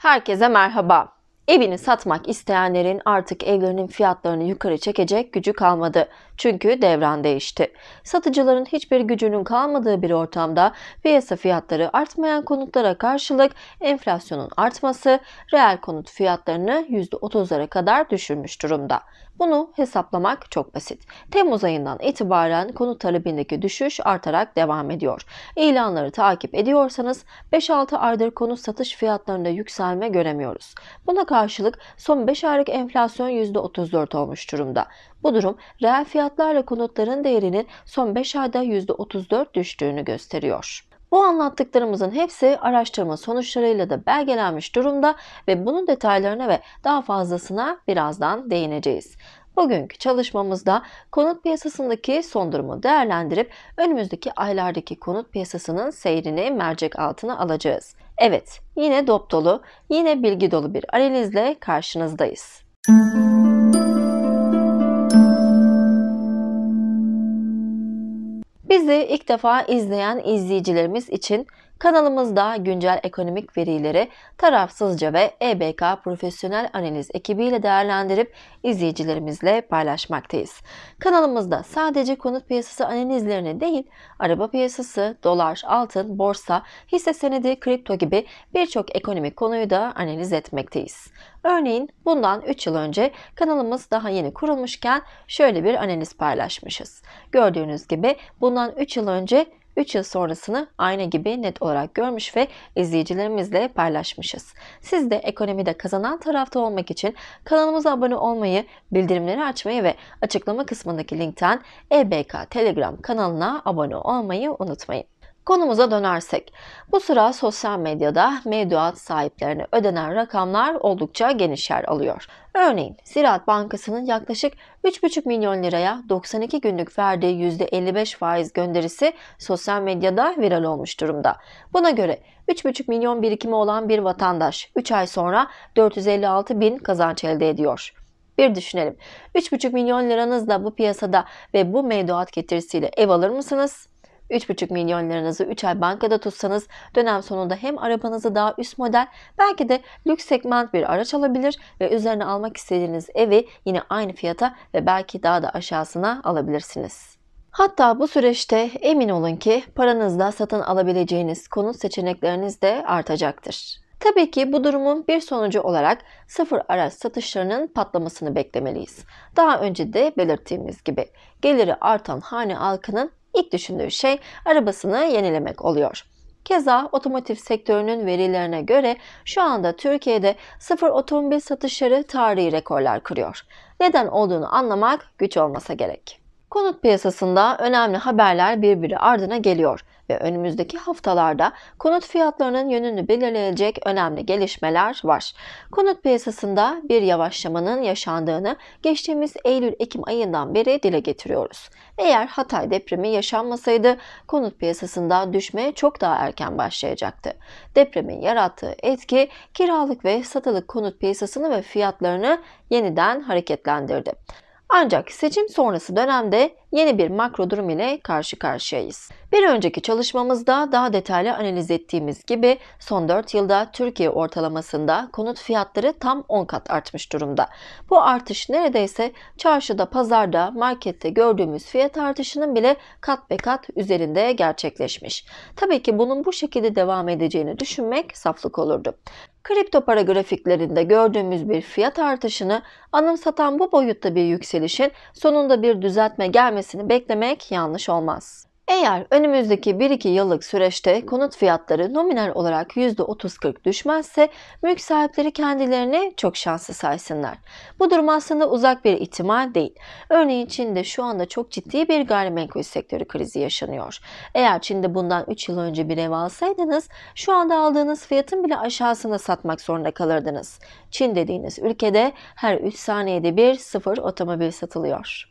Herkese merhaba. Evini satmak isteyenlerin artık evlerinin fiyatlarını yukarı çekecek gücü kalmadı. Çünkü devran değişti. Satıcıların hiçbir gücünün kalmadığı bir ortamda piyasa fiyatları artmayan konutlara karşılık enflasyonun artması reel konut fiyatlarını %30'lara kadar düşürmüş durumda. Bunu hesaplamak çok basit. Temmuz ayından itibaren konut talebindeki düşüş artarak devam ediyor. İlanları takip ediyorsanız 5-6 aydır konut satış fiyatlarında yükselme göremiyoruz. Buna karşı karşılık son 5 aylık enflasyon %34 olmuş durumda. Bu durum reel fiyatlarla konutların değerinin son 5 ayda %34 düştüğünü gösteriyor. Bu anlattıklarımızın hepsi araştırma sonuçlarıyla da belgelenmiş durumda ve bunun detaylarına ve daha fazlasına birazdan değineceğiz. Bugünkü çalışmamızda konut piyasasındaki son durumu değerlendirip önümüzdeki aylardaki konut piyasasının seyrini mercek altına alacağız. Evet, yine dop dolu, yine bilgi dolu bir analizle karşınızdayız. Bizi ilk defa izleyen izleyicilerimiz için Kanalımızda güncel ekonomik verileri tarafsızca ve EBK profesyonel analiz ekibiyle değerlendirip izleyicilerimizle paylaşmaktayız. Kanalımızda sadece konut piyasası analizlerini değil, araba piyasası, dolar, altın, borsa, hisse senedi, kripto gibi birçok ekonomik konuyu da analiz etmekteyiz. Örneğin bundan 3 yıl önce kanalımız daha yeni kurulmuşken şöyle bir analiz paylaşmışız. Gördüğünüz gibi bundan 3 yıl önce 3 yıl sonrasını ayna gibi net olarak görmüş ve izleyicilerimizle paylaşmışız. Siz de ekonomide kazanan tarafta olmak için kanalımıza abone olmayı, bildirimleri açmayı ve açıklama kısmındaki linkten EBK Telegram kanalına abone olmayı unutmayın. Konumuza dönersek, bu sıra sosyal medyada mevduat sahiplerine ödenen rakamlar oldukça geniş yer alıyor. Örneğin Ziraat Bankası'nın yaklaşık 3,5 milyon liraya 92 günlük verdiği %55 faiz gönderisi sosyal medyada viral olmuş durumda. Buna göre 3,5 milyon birikimi olan bir vatandaş 3 ay sonra 456 bin kazanç elde ediyor. Bir düşünelim. 3,5 milyon liranızla bu piyasada ve bu mevduat getirisiyle ev alır mısınız? 3,5 milyon liranızı 3 ay bankada tutsanız dönem sonunda hem arabanızı daha üst model belki de lüks segment bir araç alabilir ve üzerine almak istediğiniz evi yine aynı fiyata ve belki daha da aşağısına alabilirsiniz. Hatta bu süreçte emin olun ki paranızla satın alabileceğiniz konut seçenekleriniz de artacaktır. Tabii ki bu durumun bir sonucu olarak sıfır araç satışlarının patlamasını beklemeliyiz. Daha önce de belirttiğimiz gibi geliri artan hane halkının İlk düşündüğü şey arabasını yenilemek oluyor. Keza otomotiv sektörünün verilerine göre şu anda Türkiye'de sıfır otomobil satışları tarihi rekorlar kırıyor. Neden olduğunu anlamak güç olmasa gerek. Konut piyasasında önemli haberler birbiri ardına geliyor ve önümüzdeki haftalarda konut fiyatlarının yönünü belirleyecek önemli gelişmeler var. Konut piyasasında bir yavaşlamanın yaşandığını geçtiğimiz Eylül-Ekim ayından beri dile getiriyoruz. Eğer Hatay depremi yaşanmasaydı konut piyasasında düşme çok daha erken başlayacaktı. Depremin yarattığı etki kiralık ve satılık konut piyasasını ve fiyatlarını yeniden hareketlendirdi. Ancak seçim sonrası dönemde yeni bir makro durum ile karşı karşıyayız. Bir önceki çalışmamızda daha detaylı analiz ettiğimiz gibi son 4 yılda Türkiye ortalamasında konut fiyatları tam 10 kat artmış durumda. Bu artış neredeyse çarşıda, pazarda, markette gördüğümüz fiyat artışının bile kat be kat üzerinde gerçekleşmiş. Tabii ki bunun bu şekilde devam edeceğini düşünmek saflık olurdu. Kripto para grafiklerinde gördüğümüz bir fiyat artışını anımsatan bu boyutta bir yükselişin sonunda bir düzeltme gelmesini beklemek yanlış olmaz. Eğer önümüzdeki 1-2 yıllık süreçte konut fiyatları nominal olarak %30-40 düşmezse mülk sahipleri kendilerini çok şanslı saysınlar. Bu durum aslında uzak bir ihtimal değil. Örneğin Çin'de şu anda çok ciddi bir gayrimenkul sektörü krizi yaşanıyor. Eğer Çin'de bundan 3 yıl önce bir ev alsaydınız şu anda aldığınız fiyatın bile aşağısını satmak zorunda kalırdınız. Çin dediğiniz ülkede her 3 saniyede bir sıfır otomobil satılıyor.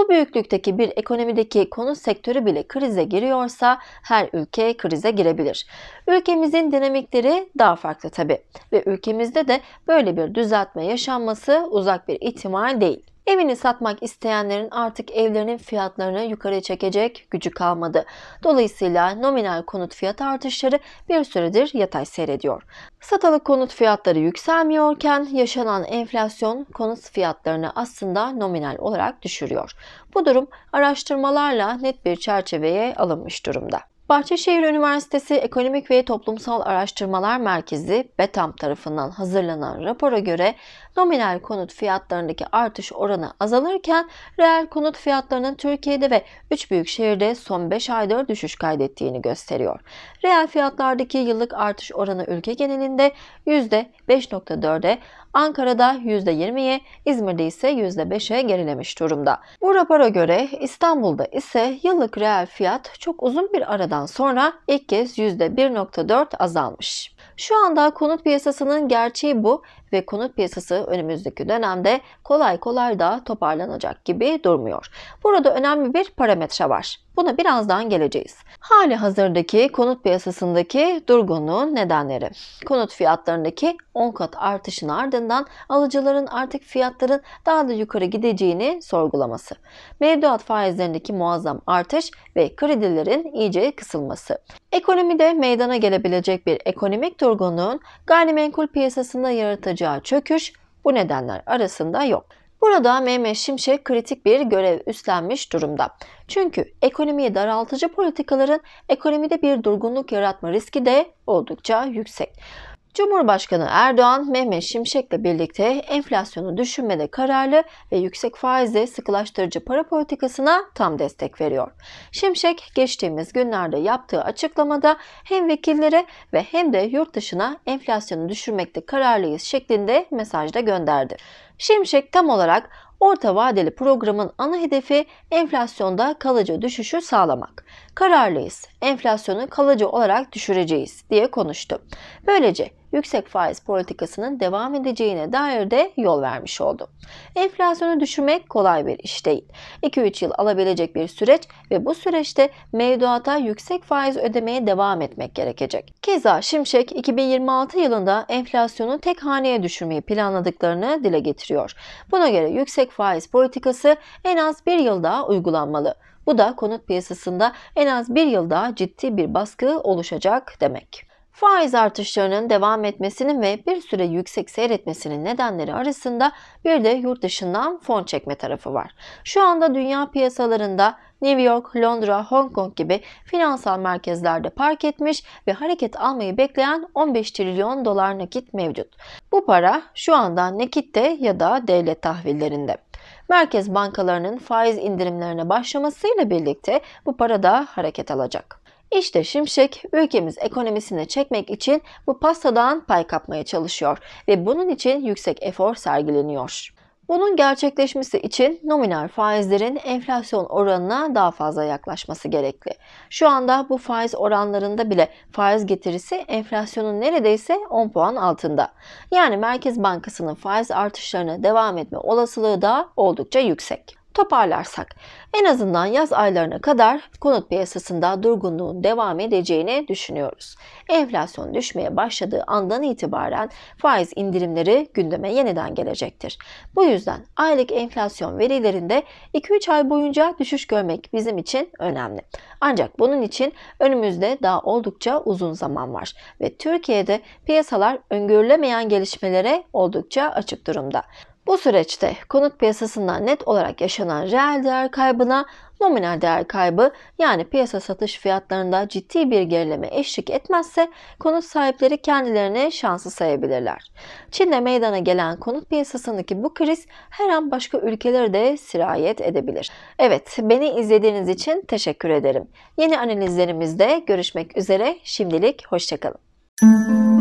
Bu büyüklükteki bir ekonomideki konut sektörü bile krize giriyorsa her ülke krize girebilir. Ülkemizin dinamikleri daha farklı tabi ve ülkemizde de böyle bir düzeltme yaşanması uzak bir ihtimal değil. Evini satmak isteyenlerin artık evlerinin fiyatlarını yukarı çekecek gücü kalmadı. Dolayısıyla nominal konut fiyat artışları bir süredir yatay seyrediyor. Satılık konut fiyatları yükselmiyorken yaşanan enflasyon konut fiyatlarını aslında nominal olarak düşürüyor. Bu durum araştırmalarla net bir çerçeveye alınmış durumda. Bahçeşehir Üniversitesi Ekonomik ve Toplumsal Araştırmalar Merkezi BETAM tarafından hazırlanan rapora göre nominal konut fiyatlarındaki artış oranı azalırken reel konut fiyatlarının Türkiye'de ve 3 büyük şehirde son 5 ayda düşüş kaydettiğini gösteriyor. Reel fiyatlardaki yıllık artış oranı ülke genelinde %5.4'e, Ankara'da %20'ye, İzmir'de ise %5'e gerilemiş durumda. Bu rapora göre İstanbul'da ise yıllık reel fiyat çok uzun bir aradan sonra ilk kez %1.4 azalmış. Şu anda konut piyasasının gerçeği bu ve konut piyasası önümüzdeki dönemde kolay kolay da toparlanacak gibi durmuyor. Burada önemli bir parametre var. Buna birazdan geleceğiz. Hali hazırdaki konut piyasasındaki durgunluğun nedenleri. Konut fiyatlarındaki 10 kat artışın ardından alıcıların artık fiyatların daha da yukarı gideceğini sorgulaması. Mevduat faizlerindeki muazzam artış ve kredilerin iyice kısılması. Ekonomide meydana gelebilecek bir ekonomik durgunluğun gayrimenkul piyasasında yaratıcı yapacağı çöküş bu nedenler arasında yok. Burada Mehmet Şimşek kritik bir görev üstlenmiş durumda. Çünkü ekonomiyi daraltıcı politikaların ekonomide bir durgunluk yaratma riski de oldukça yüksek. Cumhurbaşkanı Erdoğan, Mehmet Şimşek'le birlikte enflasyonu düşünmede kararlı ve yüksek faizle sıkılaştırıcı para politikasına tam destek veriyor. Şimşek geçtiğimiz günlerde yaptığı açıklamada hem vekillere ve hem de yurt dışına enflasyonu düşürmekte kararlıyız şeklinde mesajda gönderdi. Şimşek tam olarak orta vadeli programın ana hedefi enflasyonda kalıcı düşüşü sağlamak kararlıyız. Enflasyonu kalıcı olarak düşüreceğiz diye konuştu. Böylece yüksek faiz politikasının devam edeceğine dair de yol vermiş oldu. Enflasyonu düşürmek kolay bir iş değil. 2-3 yıl alabilecek bir süreç ve bu süreçte mevduata yüksek faiz ödemeye devam etmek gerekecek. Keza Şimşek 2026 yılında enflasyonu tek haneye düşürmeyi planladıklarını dile getiriyor. Buna göre yüksek faiz politikası en az bir yıl daha uygulanmalı. Bu da konut piyasasında en az bir yılda ciddi bir baskı oluşacak demek. Faiz artışlarının devam etmesinin ve bir süre yüksek seyretmesinin nedenleri arasında bir de yurt dışından fon çekme tarafı var. Şu anda dünya piyasalarında New York, Londra, Hong Kong gibi finansal merkezlerde park etmiş ve hareket almayı bekleyen 15 trilyon dolar nakit mevcut. Bu para şu anda nakitte ya da devlet tahvillerinde merkez bankalarının faiz indirimlerine başlamasıyla birlikte bu para da hareket alacak. İşte Şimşek ülkemiz ekonomisine çekmek için bu pastadan pay kapmaya çalışıyor ve bunun için yüksek efor sergileniyor. Bunun gerçekleşmesi için nominal faizlerin enflasyon oranına daha fazla yaklaşması gerekli. Şu anda bu faiz oranlarında bile faiz getirisi enflasyonun neredeyse 10 puan altında. Yani Merkez Bankası'nın faiz artışlarına devam etme olasılığı da oldukça yüksek toparlarsak en azından yaz aylarına kadar konut piyasasında durgunluğun devam edeceğini düşünüyoruz. Enflasyon düşmeye başladığı andan itibaren faiz indirimleri gündeme yeniden gelecektir. Bu yüzden aylık enflasyon verilerinde 2-3 ay boyunca düşüş görmek bizim için önemli. Ancak bunun için önümüzde daha oldukça uzun zaman var ve Türkiye'de piyasalar öngörülemeyen gelişmelere oldukça açık durumda. Bu süreçte konut piyasasında net olarak yaşanan reel değer kaybına nominal değer kaybı yani piyasa satış fiyatlarında ciddi bir gerileme eşlik etmezse konut sahipleri kendilerini şanslı sayabilirler. Çin'de meydana gelen konut piyasasındaki bu kriz her an başka ülkelere de sirayet edebilir. Evet, beni izlediğiniz için teşekkür ederim. Yeni analizlerimizde görüşmek üzere. Şimdilik hoşçakalın.